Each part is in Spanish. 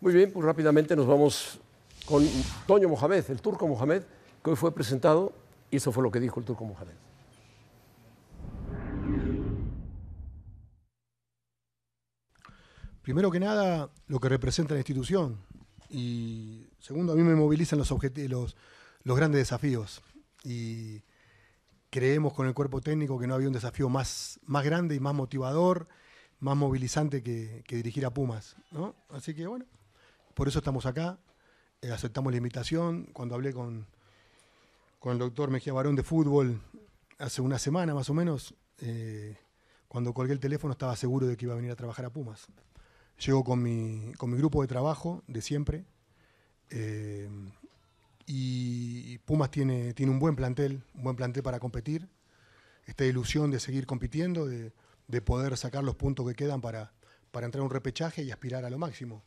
Muy bien, pues rápidamente nos vamos con Toño Mohamed, el turco Mohamed, que hoy fue presentado y eso fue lo que dijo el turco Mohamed. Primero que nada, lo que representa la institución y segundo, a mí me movilizan los, los grandes desafíos y creemos con el cuerpo técnico que no había un desafío más, más grande y más motivador, más movilizante que, dirigir a Pumas. Así que bueno, por eso estamos acá, eh, aceptamos la invitación. Cuando hablé con, el doctor Mejía Barón de fútbol hace una semana más o menos, eh, cuando colgué el teléfono estaba seguro de que iba a venir a trabajar a Pumas. Llego con mi, con mi grupo de trabajo de siempre eh, y Pumas tiene, tiene un buen plantel, un buen plantel para competir. Esta ilusión de seguir compitiendo, de, poder sacar los puntos que quedan para, para entrar a un repechaje y aspirar a lo máximo.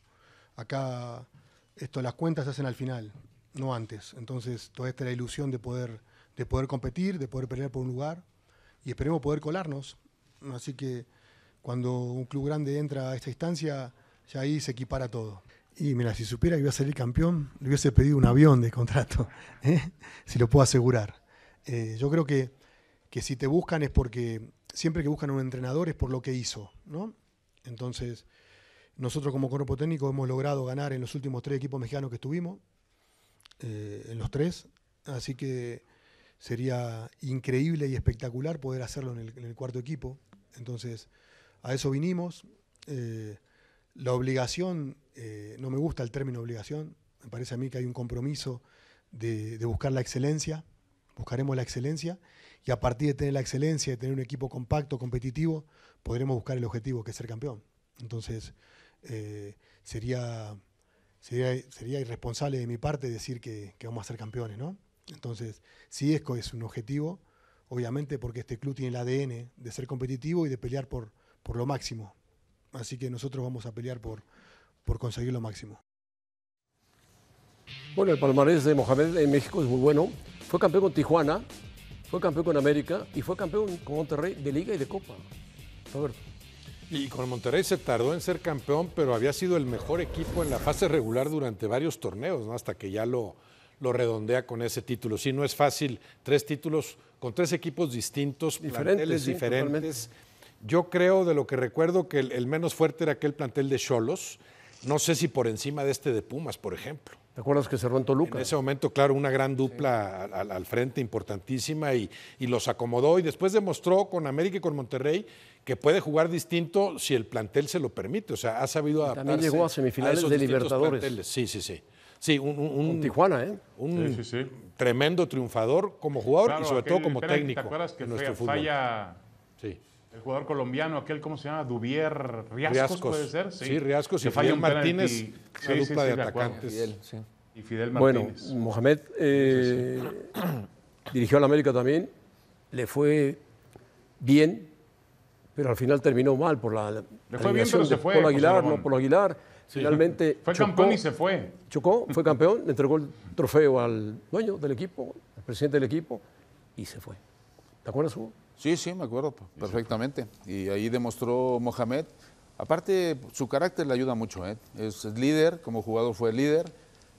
Acá esto, las cuentas se hacen al final, no antes. Entonces, toda esta la ilusión de poder, de poder competir, de poder pelear por un lugar y esperemos poder colarnos. Así que cuando un club grande entra a esta instancia, ya ahí se equipara todo. Y mira, si supiera que iba a salir campeón, le hubiese pedido un avión de contrato, ¿eh? si lo puedo asegurar. Eh, yo creo que, si te buscan es porque, siempre que buscan un entrenador es por lo que hizo, ¿no? Entonces, nosotros como cuerpo técnico hemos logrado ganar en los últimos tres equipos mexicanos que estuvimos, eh, en los tres, así que sería increíble y espectacular poder hacerlo en el, cuarto equipo. Entonces, a eso vinimos. Eh, la obligación, eh, no me gusta el término obligación, me parece a mí que hay un compromiso de, de, buscar la excelencia, buscaremos la excelencia y a partir de tener la excelencia, de tener un equipo compacto, competitivo, podremos buscar el objetivo que es ser campeón. Entonces, eh, sería, sería, irresponsable de mi parte decir que, vamos a ser campeones, ¿no? Entonces, sí, es, es un objetivo, obviamente, porque este club tiene el ADN de ser competitivo y de pelear por, por lo máximo. Así que nosotros vamos a pelear por, por conseguir lo máximo. Bueno, el palmarés de Mohamed en México es muy bueno. Fue campeón con Tijuana, fue campeón con América y fue campeón con Monterrey de Liga y de Copa. a ver y con Monterrey se tardó en ser campeón, pero había sido el mejor equipo en la fase regular durante varios torneos, ¿no? hasta que ya lo, redondea con ese título. Sí, no es fácil, tres títulos con tres equipos distintos, diferentes, planteles diferentes. Yo creo, de lo que recuerdo, que el, el menos fuerte era aquel plantel de Cholos. No sé si por encima de este de Pumas, por ejemplo. ¿Te acuerdas que cerró en Toluca? En ese momento, claro, una gran dupla al, frente importantísima y, los acomodó y después demostró con América y con Monterrey que puede jugar distinto si el plantel se lo permite. O sea, ha sabido adaptarse. también llegó a semifinales de Libertadores. Sí, sí, sí. Sí, un, Tijuana, ¿eh? Un tremendo triunfador como jugador y sobre todo como técnico. que falla... Sí. El jugador colombiano, aquel, ¿cómo se llama? Duvier Riascos, puede ser. Sí, Riascos y Martínez, y... de atacantes. y Fidel Martínez. Bueno, Mohamed dirigió eh, dirigió al América también, le fue bien, pero al final terminó mal por la. Le fue bien, pero se fue. Por Aguilar, no por Aguilar. Finalmente. Fue campeón y se fue. Chocó, fue campeón, le entregó el trofeo al dueño del equipo, al presidente del equipo, y se fue. ¿Te acuerdas, Sí, sí, me acuerdo perfectamente. Y ahí demostró Mohamed. Aparte, su carácter le ayuda mucho. ¿eh? Es líder, como jugador fue líder.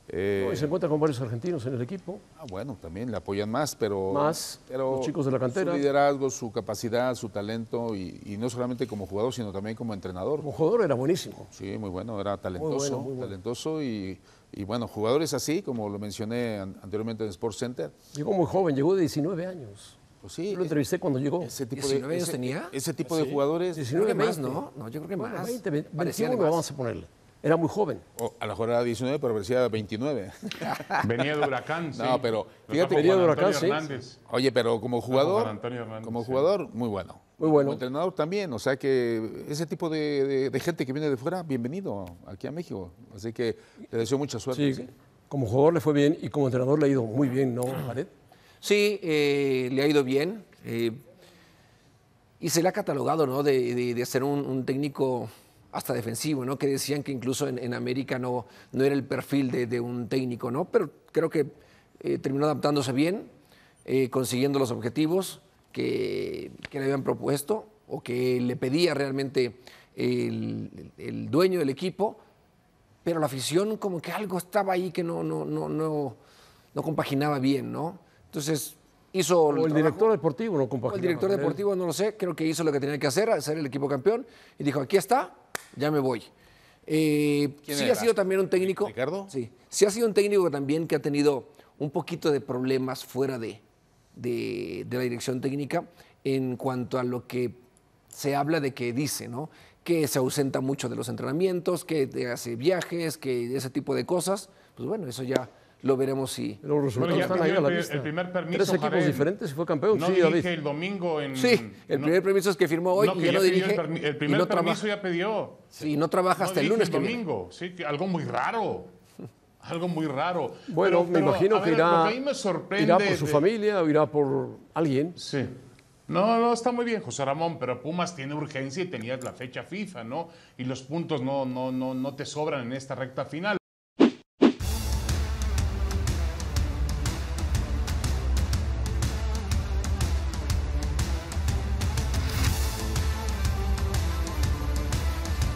Eh, y se encuentra con varios argentinos en el equipo. Ah, bueno, también le apoyan más, pero. Más. Pero los chicos de la cantera. Su liderazgo, su capacidad, su talento, y, no solamente como jugador, sino también como entrenador. Como jugador era buenísimo. Sí, muy bueno, era talentoso. Talentoso y, bueno, jugadores así, como lo mencioné anteriormente en Sports Center. Llegó muy joven, llegó de 19 años. Pues yo lo entrevisté cuando llegó. Ese tipo de, años ese, tenía? E, ese tipo de ¿Ah, jugadores. 19 más, ¿no? No, yo creo que más. 20, 20 21 vamos a ponerle. Era muy joven. a lo mejor era 19, pero parecía 29. Venía de Huracán, sí. No, pero fíjate, venía de Huracán, sí. Oye, pero como jugador, como jugador, muy bueno. Muy bueno. Como entrenador también, o sea que ese tipo de, gente que viene de fuera, bienvenido aquí a México. Así que le deseo mucha suerte. Sí, como jugador le fue bien y como entrenador le ha ido muy bien, ¿no, Jared? Sí, eh, le ha ido bien. Eh, y se le ha catalogado ¿no? de, de, ser un, técnico hasta defensivo, ¿no? que decían que incluso en, en América no, era el perfil de, un técnico, ¿no? pero creo que eh, terminó adaptándose bien, consiguiendo los objetivos que, le habían propuesto o que le pedía realmente el, dueño del equipo, pero la afición como que algo estaba ahí que no, no compaginaba bien, ¿no? Entonces, hizo. O el, director deportivo, no El director deportivo, no lo sé, creo que hizo lo que tenía que hacer, hacer el equipo campeón, y dijo: aquí está, ya me voy. Eh, sí ha sido también un técnico. ¿Ricardo? Sí. Sí ha sido un técnico también que ha tenido un poquito de problemas fuera de, de la dirección técnica en cuanto a lo que se habla de que dice, ¿no? Que se ausenta mucho de los entrenamientos, que hace viajes, que ese tipo de cosas. Pues bueno, eso ya lo veremos si. Los están ahí a la Tres equipos diferentes si fue campeón. No sí, dirige el domingo en. Sí, el primer permiso es que firmó hoy no, El, primer permiso ya pidió. Sí, no trabaja hasta el lunes. El domingo, sí, algo muy raro. Algo muy raro. Bueno, me imagino que irá. irá por su familia o irá por alguien. Sí. No, no, está muy bien, José Ramón, pero Pumas tiene urgencia y tenías la fecha FIFA, ¿no? Y los puntos no, no, no, no te sobran en esta recta final.